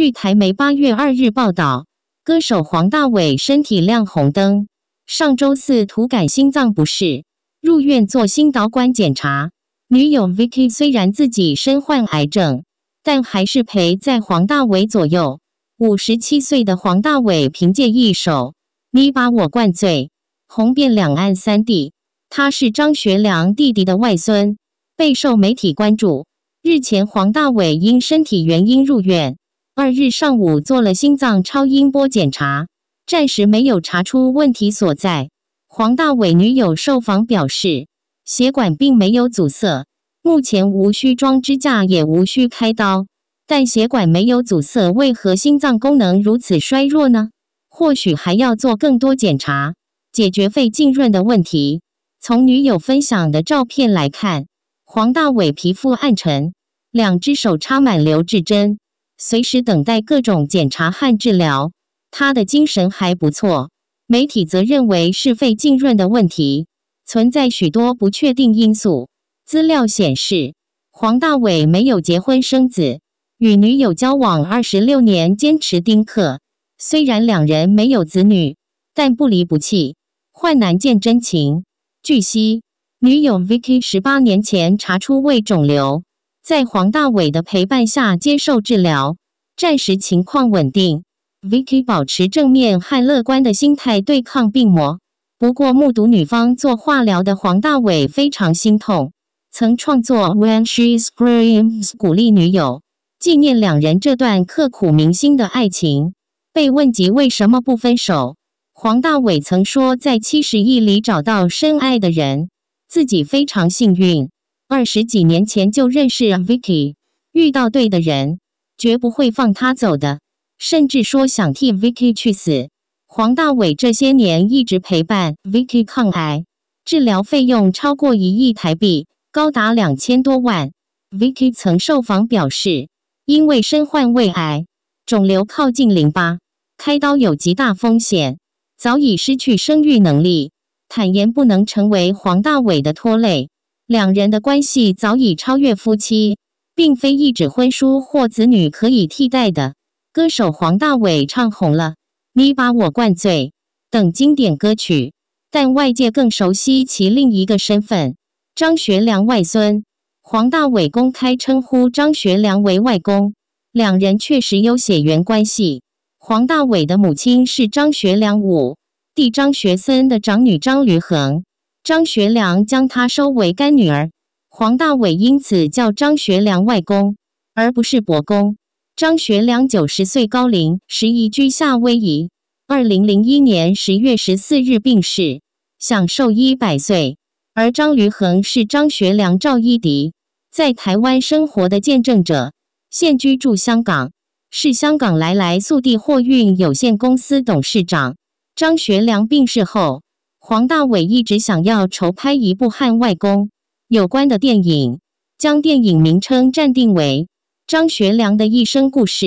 据台媒八月二日报道，歌手黄大炜身体亮红灯，上周四突感心脏不适，入院做心导管检查。女友 Vicky 虽然自己身患癌症，但还是陪在黄大炜左右。五十七岁的黄大炜凭借一首《你把我灌醉》红遍两岸三地，他是张学良弟弟的外孙，备受媒体关注。日前，黄大炜因身体原因入院。二日上午做了心脏超音波检查，暂时没有查出问题所在。黄大伟女友受访表示，血管并没有阻塞，目前无需装支架，也无需开刀。但血管没有阻塞，为何心脏功能如此衰弱呢？或许还要做更多检查，解决肺浸润的问题。从女友分享的照片来看，黄大伟皮肤暗沉，两只手插满留置针。随时等待各种检查和治疗，他的精神还不错。媒体则认为是肺浸润的问题，存在许多不确定因素。资料显示，黄大炜没有结婚生子，与女友交往二十六年，坚持丁克。虽然两人没有子女，但不离不弃，患难见真情。据悉，女友 Vicky 十八年前查出胃肿瘤。在黄大炜的陪伴下接受治疗，暂时情况稳定。Vicky 保持正面和乐观的心态对抗病魔。不过，目睹女方做化疗的黄大炜非常心痛，曾创作《When She Screams》鼓励女友，纪念两人这段刻骨铭心的爱情。被问及为什么不分手，黄大炜曾说：“在7亿里找到深爱的人，自己非常幸运。”二十几年前就认识 Vicky，遇到对的人，绝不会放他走的，甚至说想替 Vicky 去死。黄大炜这些年一直陪伴 Vicky 抗癌，治疗费用超过一亿台币，高达两千多万。Vicky 曾受访表示，因为身患胃癌，肿瘤靠近淋巴，开刀有极大风险，早已失去生育能力，坦言不能成为黄大炜的拖累。两人的关系早已超越夫妻，并非一纸婚书或子女可以替代的。歌手黄大炜唱红了《你把我灌醉》等经典歌曲，但外界更熟悉其另一个身份——张学良外孙。黄大炜公开称呼张学良为外公，两人确实有血缘关系。黄大炜的母亲是张学良五弟张学森的长女张吕恒。张学良将她收为干女儿，黄大伟因此叫张学良外公，而不是伯公。张学良九十岁高龄，时移居夏威夷，二零零一年十月十四日病逝，享寿一百岁。而张闾恒是张学良、赵一荻在台湾生活的见证者，现居住香港，是香港来来速递货运有限公司董事长。张学良病逝后。黄大炜一直想要筹拍一部和外公有关的电影，将电影名称暂定为《张学良的一生故事》，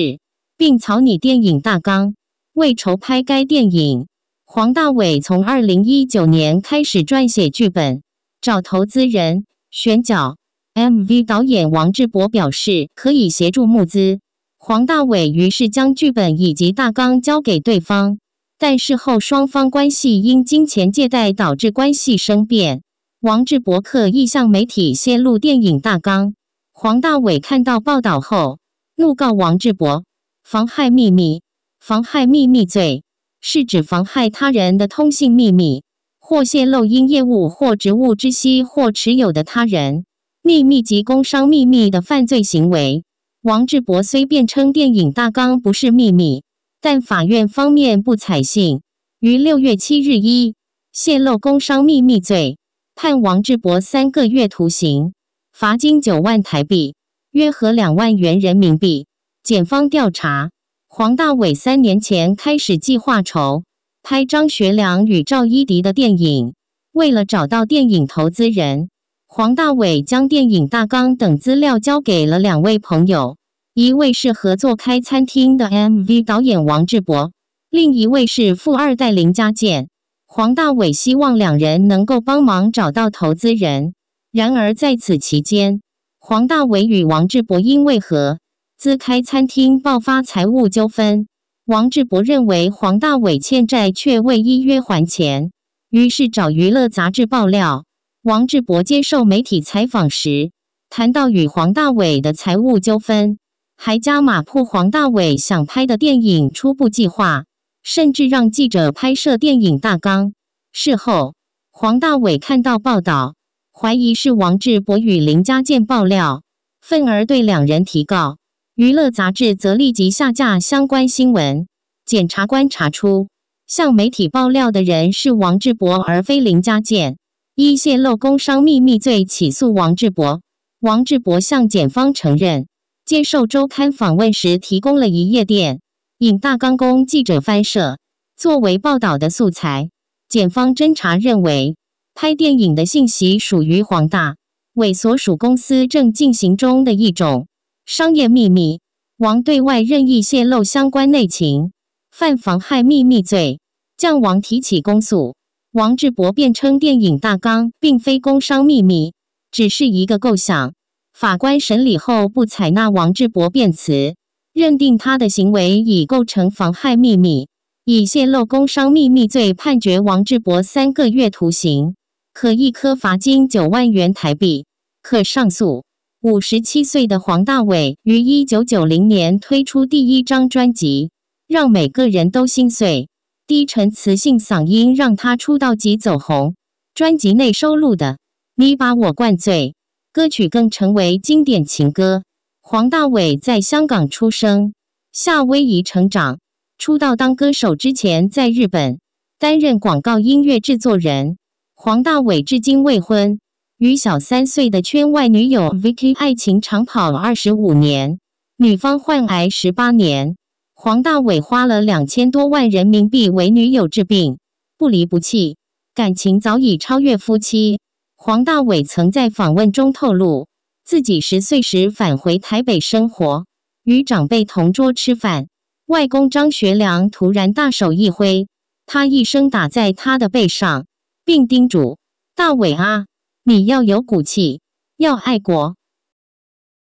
并草拟电影大纲。为筹拍该电影，黄大炜从2019年开始撰写剧本、找投资人、选角。MV 导演王志博表示可以协助募资，黄大炜于是将剧本以及大纲交给对方。但事后双方关系因金钱借贷导致关系生变。王志博刻意向媒体泄露电影大纲，黄大炜看到报道后怒告王志博妨害秘密、妨害秘密罪，是指妨害他人的通信秘密或泄露因业务或职务之需或持有的他人秘密及工商秘密的犯罪行为。王志博虽辩称电影大纲不是秘密。但法院方面不采信，于六月七日一泄露工商秘密罪，判王志博三个月徒刑，罚金九万台币，约合两万元人民币。检方调查，黄大伟三年前开始计划筹拍张学良与赵一荻的电影，为了找到电影投资人，黄大伟将电影大纲等资料交给了两位朋友。一位是合作开餐厅的 MV 导演王志博，另一位是富二代林家健。黄大炜希望两人能够帮忙找到投资人。然而在此期间，黄大炜与王志博因为合资开餐厅爆发财务纠纷。王志博认为黄大炜欠债却未依约还钱，于是找娱乐杂志爆料。王志博接受媒体采访时谈到与黄大炜的财务纠纷。还加码铺黄大炜想拍的电影初步计划，甚至让记者拍摄电影大纲。事后，黄大炜看到报道，怀疑是王志博与林家健爆料，愤而对两人提告。娱乐杂志则立即下架相关新闻。检察官查出，向媒体爆料的人是王志博，而非林家健。依泄露工商秘密罪起诉王志博。王志博向检方承认。接受周刊访问时，提供了一页电影大纲供记者翻摄，作为报道的素材。检方侦查认为，拍电影的信息属于黄大伟所属公司正进行中的一种商业秘密，王对外任意泄露相关内情，犯妨害秘密罪，将王提起公诉。王志博辩称，电影大纲并非工商秘密，只是一个构想。法官审理后不采纳王志博辩词，认定他的行为已构成妨害秘密，以泄露工商秘密罪判决王志博三个月徒刑，可一颗罚金九万元台币，可上诉。五十七岁的黄大炜于一九九零年推出第一张专辑，让每个人都心碎，低沉磁性嗓音让他出道即走红，专辑内收录的《你把我灌醉》。歌曲更成为经典情歌。黄大炜在香港出生，夏威夷成长。出道当歌手之前，在日本担任广告音乐制作人。黄大炜至今未婚，与小三岁的圈外女友 Vicky 爱情长跑二十五年，女方患癌十八年，黄大炜花了两千多万人民币为女友治病，不离不弃，感情早已超越夫妻。黄大炜曾在访问中透露，自己十岁时返回台北生活，与长辈同桌吃饭。外公张学良突然大手一挥，他一声打在他的背上，并叮嘱：“大伟啊，你要有骨气，要爱国。”